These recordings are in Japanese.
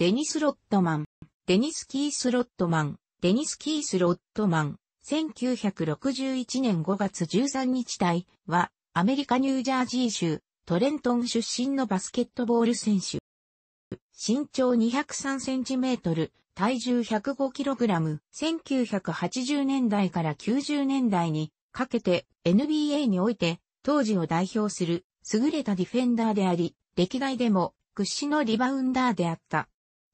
デニス・ロットマン、デニス・キース・ロットマン、デニス・キース・ロットマン、1961年5月13日隊は、アメリカ・ニュージャージー州、トレントン出身のバスケットボール選手。身長203センチメートル、体重105キログラム、1980年代から90年代にかけて NBA において当時を代表する優れたディフェンダーであり、歴代でも屈指のリバウンダーであった。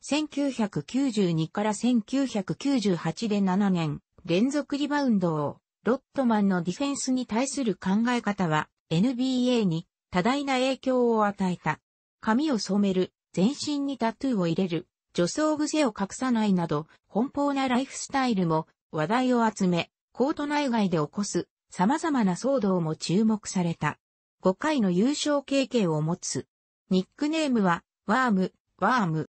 1992から1998で7年、連続リバウンドを、ロットマンのディフェンスに対する考え方は、NBA に多大な影響を与えた。髪を染める、全身にタトゥーを入れる、女装癖を隠さないなど、奔放なライフスタイルも話題を集め、コート内外で起こす様々な騒動も注目された。5回の優勝経験を持つ。ニックネームは、ワーム、ワーム、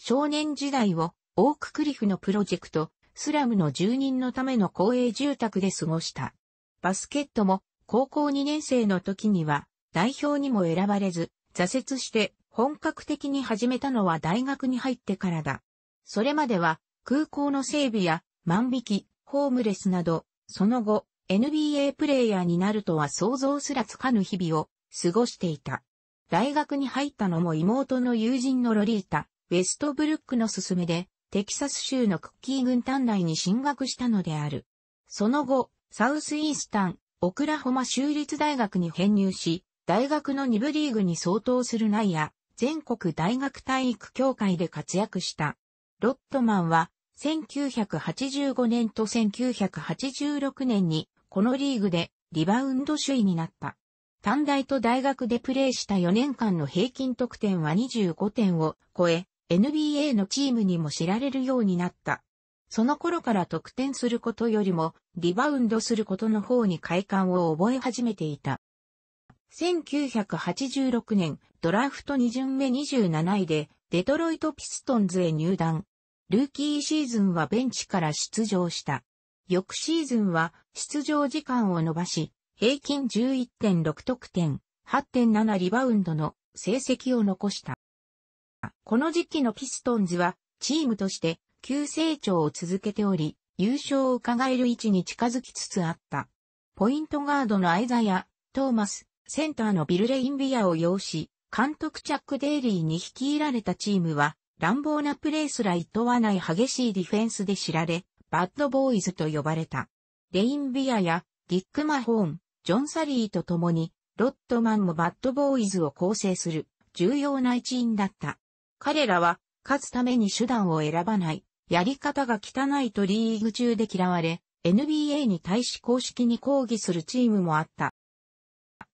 少年時代をオーククリフのプロジェクト、スラムの住人のための公営住宅で過ごした。バスケットも高校2年生の時には代表にも選ばれず、挫折して本格的に始めたのは大学に入ってからだ。それまでは空港の整備や万引き、ホームレスなど、その後 NBA プレイヤーになるとは想像すらつかぬ日々を過ごしていた。大学に入ったのも妹の友人のロリータ、ウェストブルックの勧めで、テキサス州のクッキー軍団内に進学したのである。その後、サウスイースタン、オクラホマ州立大学に編入し、大学の2部リーグに相当する内野、全国大学体育協会で活躍した。ロットマンは、1985年と1986年に、このリーグでリバウンド首位になった。短大と大学でプレーした4年間の平均得点は25点を超え、NBA のチームにも知られるようになった。その頃から得点することよりもリバウンドすることの方に快感を覚え始めていた。1986年ドラフト2巡目27位でデトロイトピストンズへ入団。ルーキーシーズンはベンチから出場した。翌シーズンは出場時間を伸ばし、平均11.6得点、8.7リバウンドの成績を残した。この時期のピストンズは、チームとして急成長を続けており、優勝を伺える位置に近づきつつあった。ポイントガードのアイザヤ、トーマス、センターのビル・レインビアを擁し、監督チャック・デイリーに率いられたチームは、乱暴なプレーすら厭わない激しいディフェンスで知られ、バッドボーイズと呼ばれた。レインビアやディック・マホーン、ジョン・サリーと共に、ロットマンもバッドボーイズを構成する重要な一員だった。彼らは、勝つために手段を選ばない、やり方が汚いとリーグ中で嫌われ、NBA に対し公式に抗議するチームもあった。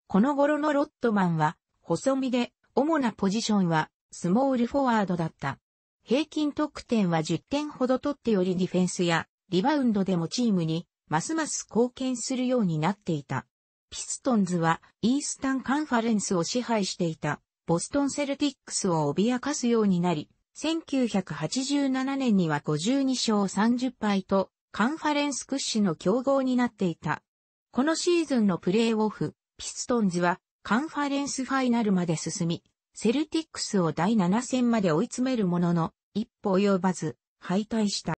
この頃のロットマンは、細身で、主なポジションは、スモールフォワードだった。平均得点は10点ほど取ってよりディフェンスや、リバウンドでもチームに、ますます貢献するようになっていた。ピストンズは、イースタンカンファレンスを支配していた。ボストンセルティックスを脅かすようになり、1987年には52勝30敗と、カンファレンス屈指の強豪になっていた。このシーズンのプレーオフ、ピストンズはカンファレンスファイナルまで進み、セルティックスを第7戦まで追い詰めるものの、一歩及ばず、敗退した。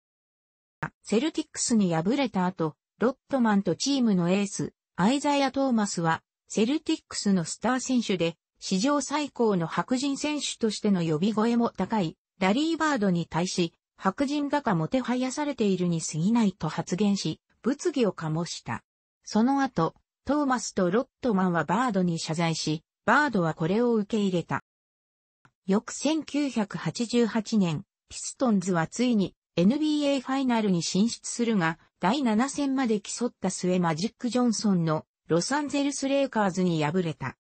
セルティックスに敗れた後、ロットマンとチームのエース、アイザイア・トーマスは、セルティックスのスター選手で、史上最高の白人選手としての呼び声も高い、ラリーバードに対し、白人画家もてはやされているに過ぎないと発言し、物議を醸した。その後、トーマスとロットマンはバードに謝罪し、バードはこれを受け入れた。翌1988年、ピストンズはついに NBA ファイナルに進出するが、第7戦まで競った末マジック・ジョンソンのロサンゼルス・レイカーズに敗れた。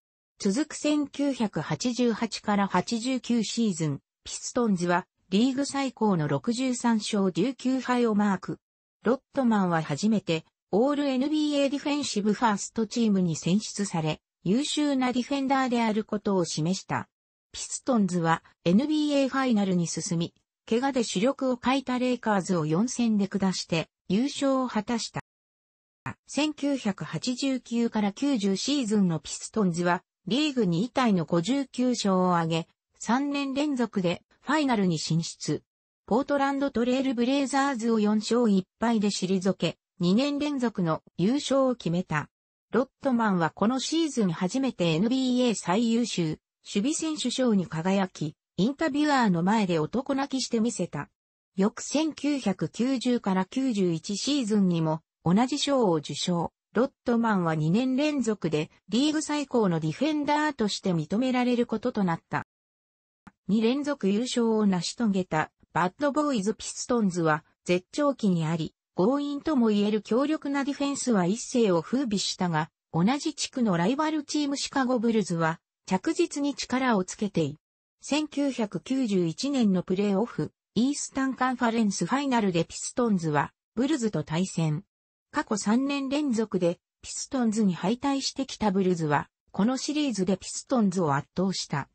続く1988から89シーズン、ピストンズはリーグ最高の63勝19敗をマーク。ロットマンは初めて、オール NBA ディフェンシブファーストチームに選出され、優秀なディフェンダーであることを示した。ピストンズは NBA ファイナルに進み、怪我で主力を欠いたレイカーズを4戦で下して優勝を果たした。1989から90シーズンのピストンズはリーグ2位タイの59勝を挙げ、3年連続でファイナルに進出。ポートランドトレールブレイザーズを4勝1敗で退け、2年連続の優勝を決めた。ロットマンはこのシーズン初めて NBA 最優秀、守備選手賞に輝き、インタビュアーの前で男泣きしてみせた。翌1990から91シーズンにも同じ賞を受賞。ロットマンは2年連続でリーグ最高のディフェンダーとして認められることとなった。2連続優勝を成し遂げたバッドボーイズ・ピストンズは絶頂期にあり、強引とも言える強力なディフェンスは一世を風靡したが、同じ地区のライバルチームシカゴブルズは着実に力をつけている。1991年のプレーオフ、イースタンカンファレンスファイナルでピストンズはブルズと対戦。過去3年連続でピストンズに敗退してきたブルズは、このシリーズでピストンズを圧倒した。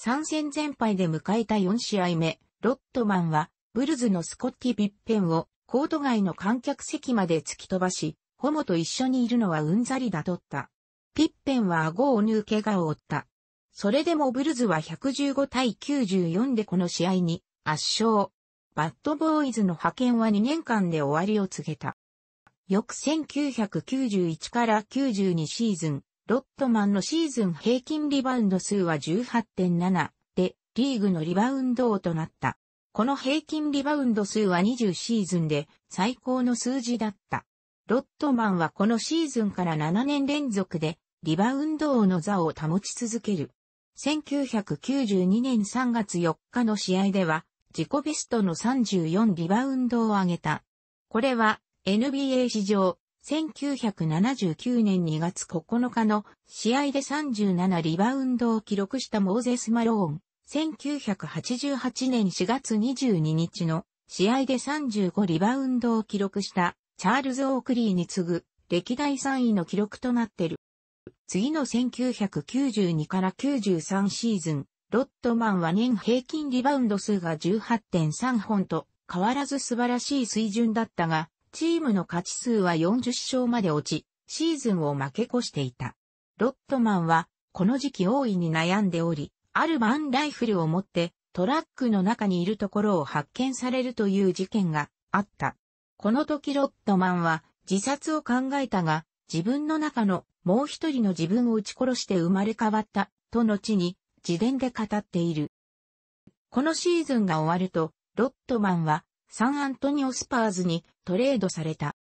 3戦全敗で迎えた4試合目、ロットマンは、ブルズのスコッティ・ビッペンを、コート外の観客席まで突き飛ばし、ホモと一緒にいるのはうんざりだとった。ピッペンは顎を縫う怪我を負った。それでもブルズは115対94でこの試合に圧勝。バッドボーイズの派遣は2年間で終わりを告げた。翌1991から92シーズン、ロットマンのシーズン平均リバウンド数は18.7で、リーグのリバウンド王となった。この平均リバウンド数は20シーズンで最高の数字だった。ロットマンはこのシーズンから7年連続でリバウンド王の座を保ち続ける。1992年3月4日の試合では自己ベストの34リバウンドを上げた。これは NBA 史上、1979年2月9日の試合で37リバウンドを記録したモーゼス・マローン。1988年4月22日の試合で35リバウンドを記録したチャールズ・オークリーに次ぐ歴代3位の記録となってる。次の1992から93シーズン、ロットマンは年平均リバウンド数が18.3本と変わらず素晴らしい水準だったが、チームの勝ち数は40勝まで落ち、シーズンを負け越していた。ロットマンは、この時期大いに悩んでおり、あるマンライフルを持って、トラックの中にいるところを発見されるという事件があった。この時ロットマンは、自殺を考えたが、自分の中のもう一人の自分を撃ち殺して生まれ変わった、と後に、自伝で語っている。このシーズンが終わると、ロットマンは、サンアントニオスパーズにトレードされた。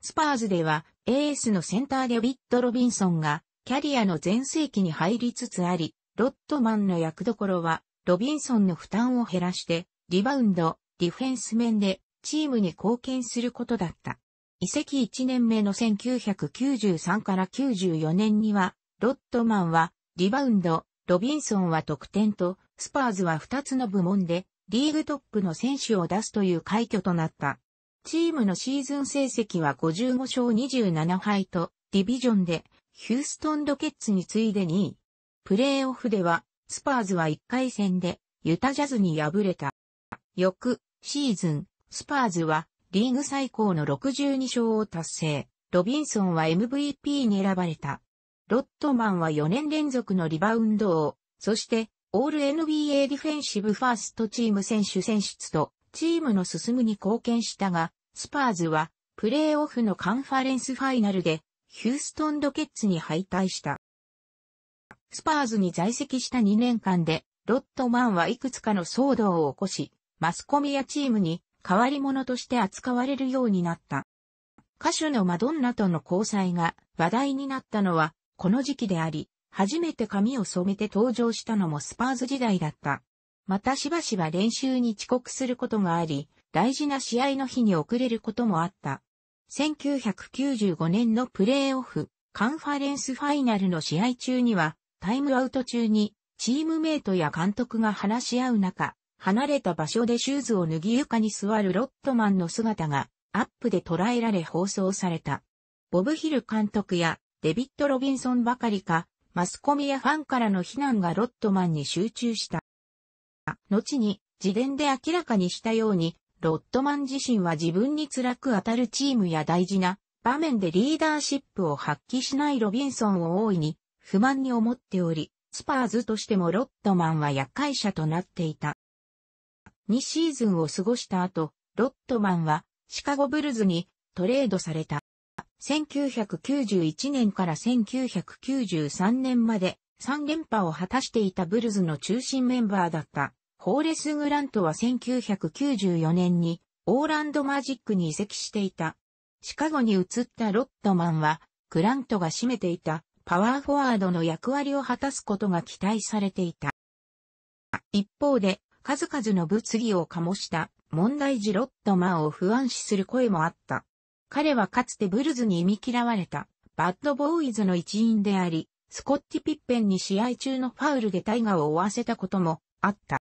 スパーズではエースのセンターデビッド・ロビンソンがキャリアの前世紀に入りつつあり、ロットマンの役どころはロビンソンの負担を減らしてリバウンド、ディフェンス面でチームに貢献することだった。移籍1年目の1993から94年には、ロットマンはリバウンド、ロビンソンは得点と、スパーズは2つの部門でリーグトップの選手を出すという快挙となった。チームのシーズン成績は55勝27敗と、ディビジョンでヒューストンロケッツに次いで2位。プレーオフでは、スパーズは1回戦でユタジャズに敗れた。翌シーズン、スパーズはリーグ最高の62勝を達成。ロビンソンは MVP に選ばれた。ロットマンは4年連続のリバウンド王、そしてオール NBA ディフェンシブファーストチーム選手選出と、チームの進むに貢献したが、スパーズは、プレーオフのカンファレンスファイナルで、ヒューストンドケッツに敗退した。スパーズに在籍した2年間で、ロットマンはいくつかの騒動を起こし、マスコミやチームに変わり者として扱われるようになった。歌手のマドンナとの交際が話題になったのはこの時期であり、初めて髪を染めて登場したのもスパーズ時代だった。またしばしば練習に遅刻することがあり、大事な試合の日に遅れることもあった。1995年のプレーオフ、カンファレンスファイナルの試合中には、タイムアウト中に、チームメイトや監督が話し合う中、離れた場所でシューズを脱ぎ床に座るロットマンの姿が、アップで捉えられ放送された。ボブヒル監督や、デビッド・ロビンソンばかりか、マスコミやファンからの非難がロットマンに集中した。後に、自伝で明らかにしたように、ロットマン自身は自分に辛く当たるチームや大事な場面でリーダーシップを発揮しないロビンソンを大いに不満に思っており、スパーズとしてもロットマンは厄介者となっていた。2シーズンを過ごした後、ロットマンはシカゴブルズにトレードされた。1991年から1993年まで3連覇を果たしていたブルズの中心メンバーだったホーレス・グラントは1994年にオーランドマジックに移籍していた。シカゴに移ったロッドマンは、グラントが占めていたパワーフォワードの役割を果たすことが期待されていた。一方で、数々の物議を醸した問題児ロッドマンを不安視する声もあった。彼はかつてブルズに忌み嫌われた、バッドボーイズの一員であり、スコッティ・ピッペンに試合中のファウルで大河を負わせたこともあった。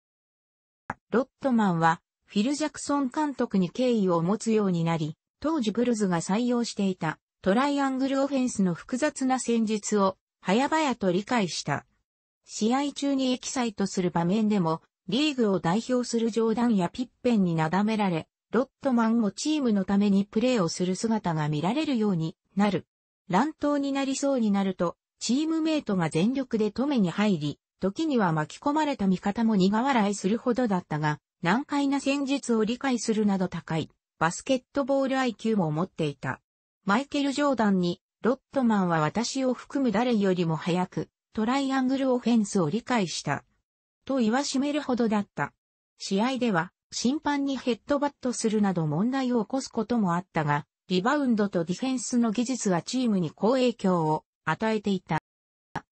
ロットマンは、フィル・ジャクソン監督に敬意を持つようになり、当時ブルズが採用していたトライアングルオフェンスの複雑な戦術を早々と理解した。試合中にエキサイトする場面でも、リーグを代表する冗談やピッペンになだめられ、ロットマンもチームのためにプレーをする姿が見られるようになる。乱闘になりそうになると、チームメイトが全力で止めに入り、時には巻き込まれた味方も苦笑いするほどだったが、難解な戦術を理解するなど高い、バスケットボール IQ も持っていた。マイケル・ジョーダンに、ロットマンは私を含む誰よりも早く、トライアングルオフェンスを理解した。と言わしめるほどだった。試合では、審判にヘッドバットするなど問題を起こすこともあったが、リバウンドとディフェンスの技術はチームに好影響を与えていた。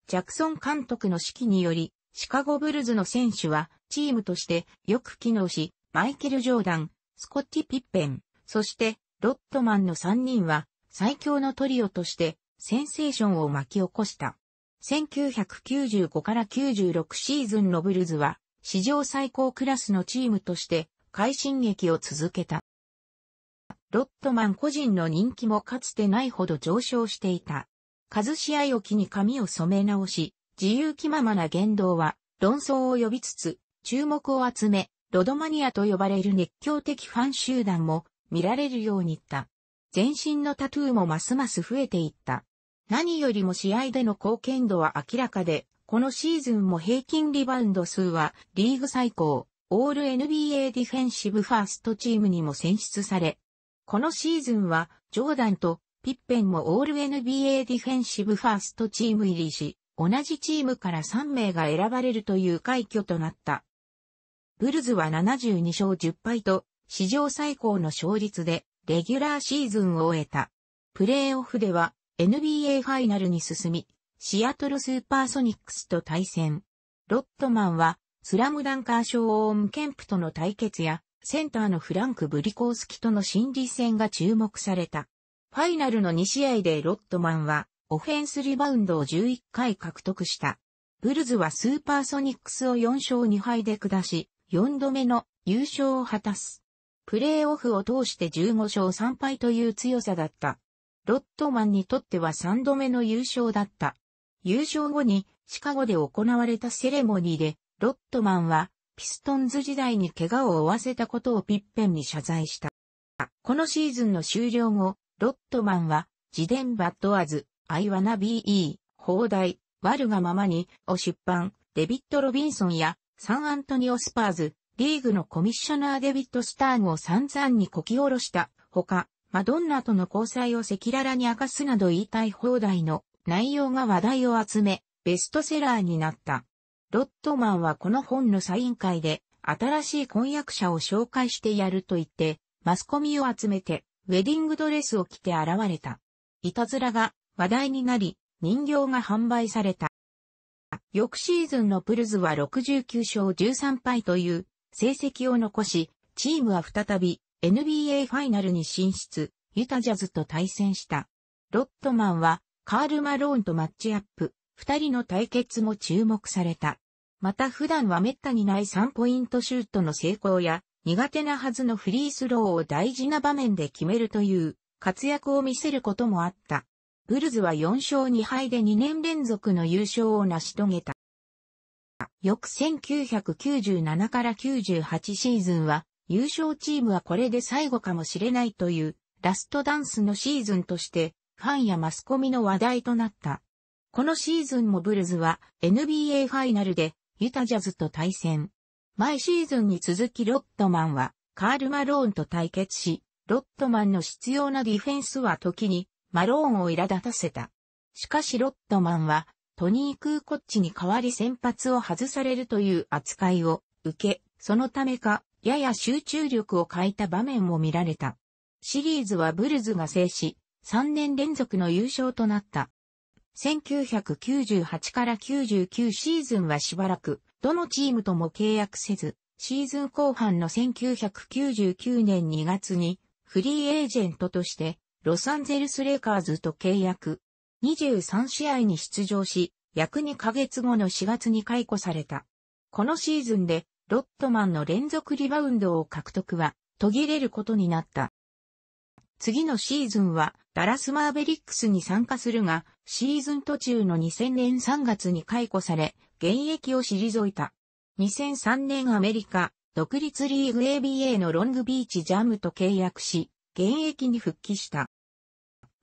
ジャクソン監督の指揮により、シカゴブルズの選手はチームとしてよく機能し、マイケル・ジョーダン、スコッティ・ピッペン、そしてロットマンの3人は最強のトリオとしてセンセーションを巻き起こした。1995から96シーズンのブルズは史上最高クラスのチームとして快進撃を続けた。ロットマン個人の人気もかつてないほど上昇していた。数試合を機に髪を染め直し、自由気ままな言動は論争を呼びつつ、注目を集め、ロドマニアと呼ばれる熱狂的ファン集団も見られるようになった。全身のタトゥーもますます増えていった。何よりも試合での貢献度は明らかで、このシーズンも平均リバウンド数はリーグ最高。オール NBA ディフェンシブファーストチームにも選出され、このシーズンはジョーダンとピッペンもオール NBA ディフェンシブファーストチーム入りし、同じチームから3名が選ばれるという快挙となった。ブルズは72勝10敗と、史上最高の勝率で、レギュラーシーズンを終えた。プレーオフでは、NBA ファイナルに進み、シアトルスーパーソニックスと対戦。ロットマンは、スラムダンカーショーオーン・ケンプとの対決や、センターのフランク・ブリコースキとの心理戦が注目された。ファイナルの2試合でロットマンは、オフェンスリバウンドを11回獲得した。ブルズはスーパーソニックスを4勝2敗で下し、4度目の優勝を果たす。プレーオフを通して15勝3敗という強さだった。ロットマンにとっては3度目の優勝だった。優勝後にシカゴで行われたセレモニーでロットマンは、ピストンズ時代に怪我を負わせたことをピッペンに謝罪した。このシーズンの終了後、ロットマンは、自伝バッドアズ、アイワナビー、放題、悪がままに、を出版、デビット・ロビンソンや、サンアントニオ・スパーズ、リーグのコミッショナーデビット・スターンを散々にこき下ろした、ほか、マドンナとの交際を赤裸々に明かすなど言いたい放題の内容が話題を集め、ベストセラーになった。ロットマンはこの本のサイン会で、新しい婚約者を紹介してやると言って、マスコミを集めて、ウェディングドレスを着て現れた。いたずらが話題になり、人形が販売された。翌シーズンのプルズは69勝13敗という成績を残し、チームは再び NBA ファイナルに進出、ユタジャズと対戦した。ロットマンはカール・マローンとマッチアップ、二人の対決も注目された。また普段は滅多にない3ポイントシュートの成功や、苦手なはずのフリースローを大事な場面で決めるという活躍を見せることもあった。ブルズは4勝2敗で2年連続の優勝を成し遂げた。翌1997から98シーズンは、優勝チームはこれで最後かもしれないという、ラストダンスのシーズンとして、ファンやマスコミの話題となった。このシーズンもブルズは NBA ファイナルでユタジャズと対戦。前シーズンに続きロットマンはカール・マローンと対決し、ロットマンの必要なディフェンスは時にマローンを苛立たせた。しかしロットマンはトニー・クーコッチに代わり先発を外されるという扱いを受け、そのためか、やや集中力を欠いた場面も見られた。シリーズはブルズが制し、3年連続の優勝となった。1998から99シーズンはしばらく、どのチームとも契約せず、シーズン後半の1999年2月に、フリーエージェントとして、ロサンゼルスレイカーズと契約。23試合に出場し、約2ヶ月後の4月に解雇された。このシーズンで、ロットマンの連続リバウンドを獲得は、途切れることになった。次のシーズンは、ダラスマーベリックスに参加するが、シーズン途中の2000年3月に解雇され、現役を退いた。2003年アメリカ、独立リーグ ABA のロングビーチジャムと契約し、現役に復帰した。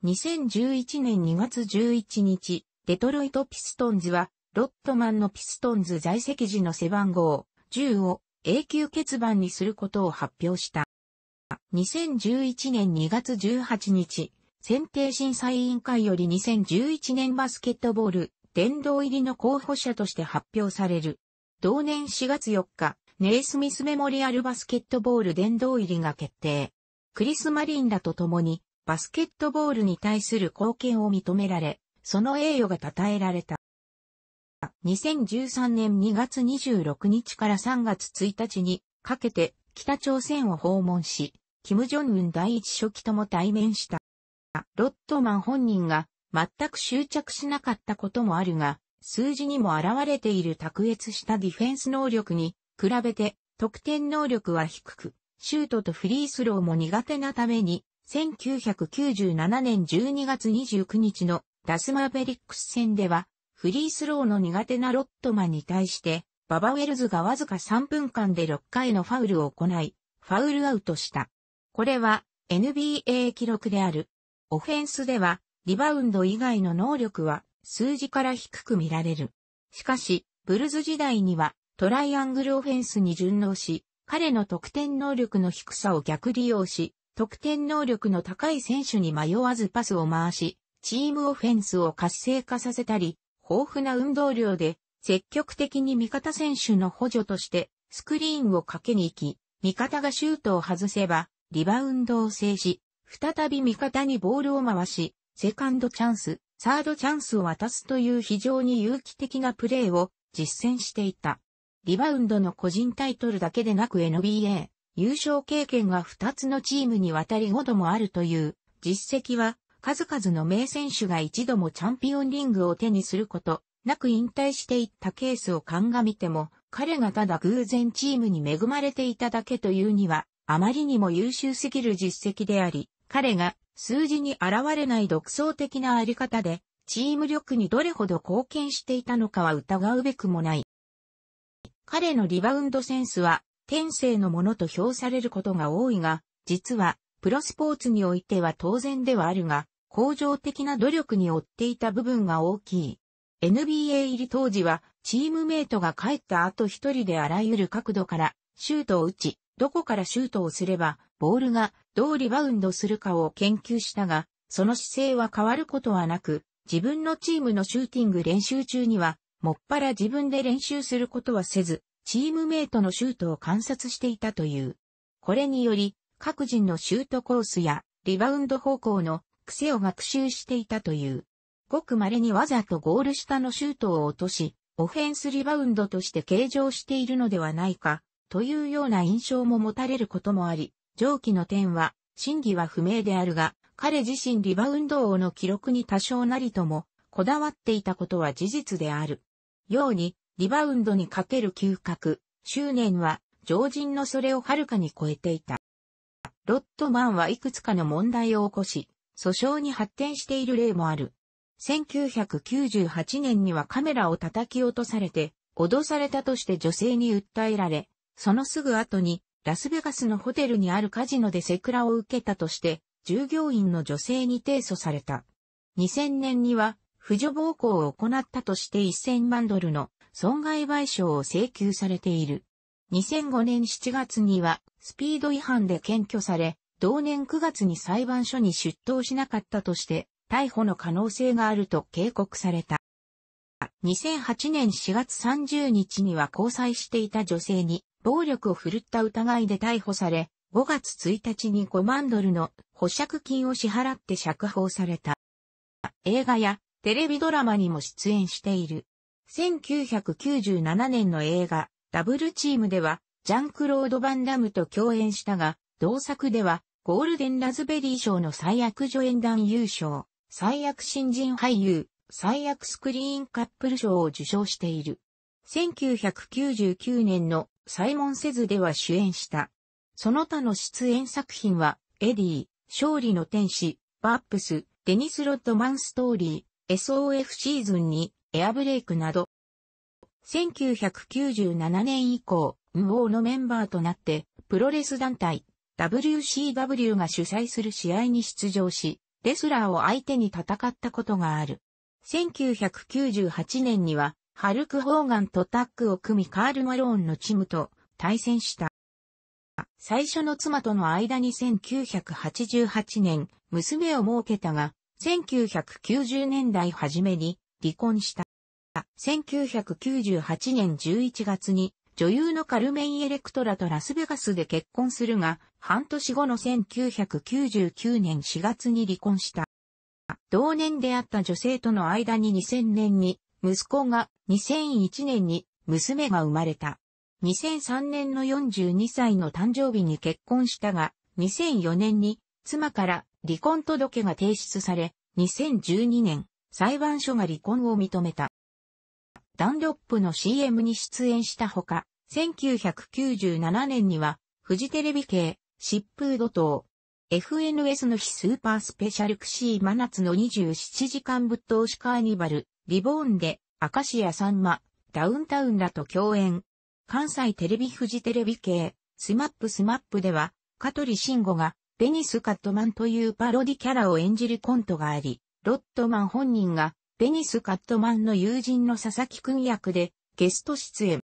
2011年2月11日、デトロイト・ピストンズは、ロットマンのピストンズ在籍時の背番号10を永久欠番にすることを発表した。2011年2月18日、選定審査委員会より2011年バスケットボール、殿堂入りの候補者として発表される。同年4月4日、ネイスミスメモリアルバスケットボール殿堂入りが決定。クリス・マリンらと共に、バスケットボールに対する貢献を認められ、その栄誉が称えられた。2013年2月26日から3月1日にかけて北朝鮮を訪問し、金正恩第一書記とも対面した。ロットマン本人が全く執着しなかったこともあるが、数字にも現れている卓越したディフェンス能力に比べて得点能力は低く、シュートとフリースローも苦手なために、1997年12月29日のダスマーベリックス戦では、フリースローの苦手なロットマンに対して、ババウェルズがわずか3分間で6回のファウルを行い、ファウルアウトした。これは NBA 記録であるオフェンスでは、リバウンド以外の能力は数字から低く見られる。しかし、ブルズ時代にはトライアングルオフェンスに順応し、彼の得点能力の低さを逆利用し、得点能力の高い選手に迷わずパスを回し、チームオフェンスを活性化させたり、豊富な運動量で積極的に味方選手の補助としてスクリーンをかけに行き、味方がシュートを外せばリバウンドを制し、再び味方にボールを回し、セカンドチャンス、サードチャンスを渡すという非常に有機的なプレーを実践していた。リバウンドの個人タイトルだけでなく NBA、優勝経験が2つのチームに渡り5度もあるという実績は、数々の名選手が一度もチャンピオンリングを手にすることなく引退していったケースを鑑みても、彼がただ偶然チームに恵まれていただけというにはあまりにも優秀すぎる実績であり、彼が数字に現れない独創的なあり方で、チーム力にどれほど貢献していたのかは疑うべくもない。彼のリバウンドセンスは、天性のものと評されることが多いが、実は、プロスポーツにおいては当然ではあるが、向上的な努力に追っていた部分が大きい。NBA 入り当時は、チームメイトが帰った後一人であらゆる角度から、シュートを打ち、どこからシュートをすれば、ボールがどうリバウンドするかを研究したが、その姿勢は変わることはなく、自分のチームのシューティング練習中には、もっぱら自分で練習することはせず、チームメイトのシュートを観察していたという。これにより、各人のシュートコースやリバウンド方向の癖を学習していたという。ごく稀にわざとゴール下のシュートを落とし、オフェンスリバウンドとして計上しているのではないかというような印象も持たれることもあり、上記の点は、真偽は不明であるが、彼自身リバウンド王の記録に多少なりとも、こだわっていたことは事実である。ように、リバウンドにかける嗅覚、執念は、常人のそれをはるかに超えていた。ロットマンはいくつかの問題を起こし、訴訟に発展している例もある。1998年にはカメラを叩き落とされて、脅されたとして女性に訴えられ、そのすぐ後に、ラスベガスのホテルにあるカジノでセクラを受けたとして、従業員の女性に提訴された。2000年には、婦女暴行を行ったとして1000万ドルの損害賠償を請求されている。2005年7月には、スピード違反で検挙され、同年9月に裁判所に出頭しなかったとして、逮捕の可能性があると警告された。2008年4月30日には交際していた女性に暴力を振るった疑いで逮捕され、5月1日に5万ドルの保釈金を支払って釈放された。映画やテレビドラマにも出演している。1997年の映画、ダブルチームでは、ジャンクロード・バンダムと共演したが、同作では、ゴールデン・ラズベリー賞の最悪助演団優勝、最悪新人俳優、最悪スクリーンカップル賞を受賞している。1999年のサイモン・セズでは主演した。その他の出演作品は、エディ、勝利の天使、バップス、デニス・ロッドマンストーリー、SOF シーズンに、エアブレイクなど。1997年以降、無王のメンバーとなって、プロレス団体、WCW が主催する試合に出場し、レスラーを相手に戦ったことがある。1998年にはハルク・ホーガンとタッグを組みカール・マローンのチームと対戦した。最初の妻との間に1988年、娘を設けたが、1990年代初めに離婚した。1998年11月に女優のカルメン・エレクトラとラスベガスで結婚するが、半年後の1999年4月に離婚した。同年であった女性との間に2000年に息子が2001年に娘が生まれた。2003年の42歳の誕生日に結婚したが、2004年に妻から離婚届が提出され、2012年、裁判所が離婚を認めた。ダンロップの CM に出演したほか、1997年には、フジテレビ系、疾風怒涛、FNS の日スーパースペシャルクシー真夏の27時間ぶっ通しカーニバル、リボーンで、アカシアさんま、ダウンタウンらと共演。関西テレビフジテレビ系、スマップスマップでは、香取慎吾が、ベニス・カットマンというパロディキャラを演じるコントがあり、ロットマン本人が、ベニス・カットマンの友人の佐々木くん役で、ゲスト出演。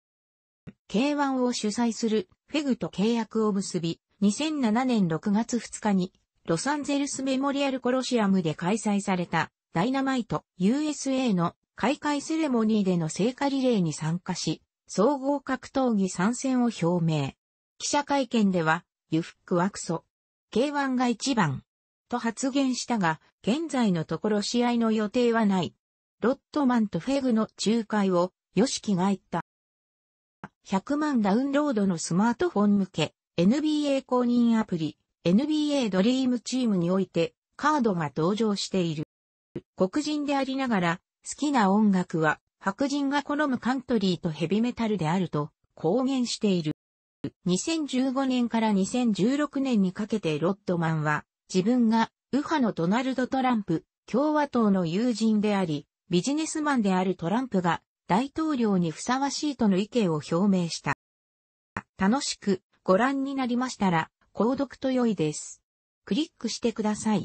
K1 を主催する、フェグと契約を結び、2007年6月2日に、ロサンゼルスメモリアルコロシアムで開催された、ダイナマイト USA の開会セレモニーでの聖火リレーに参加し、総合格闘技参戦を表明。記者会見では、ユフックワクソ。K1 が一番。と発言したが、現在のところ試合の予定はない。ロットマンとフェグの仲介を、ヨシキが言った。100万ダウンロードのスマートフォン向け、NBA 公認アプリ、NBA ドリームチームにおいて、カードが登場している。黒人でありながら、好きな音楽は、白人が好むカントリーとヘビメタルであると、公言している。2015年から2016年にかけてロッドマンは、自分が右派のドナルド・トランプ、共和党の友人であり、ビジネスマンであるトランプが大統領にふさわしいとの意見を表明した。楽しくご覧になりましたら、購読と良いです。クリックしてください。